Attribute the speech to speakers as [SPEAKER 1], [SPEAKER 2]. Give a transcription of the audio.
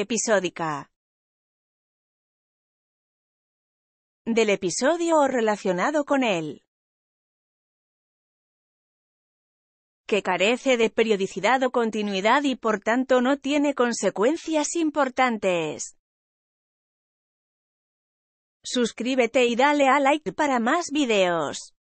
[SPEAKER 1] episódica. Del episodio o relacionado con él.
[SPEAKER 2] Que carece de periodicidad o continuidad y por tanto no tiene consecuencias importantes.
[SPEAKER 1] Suscríbete y dale a like para más videos.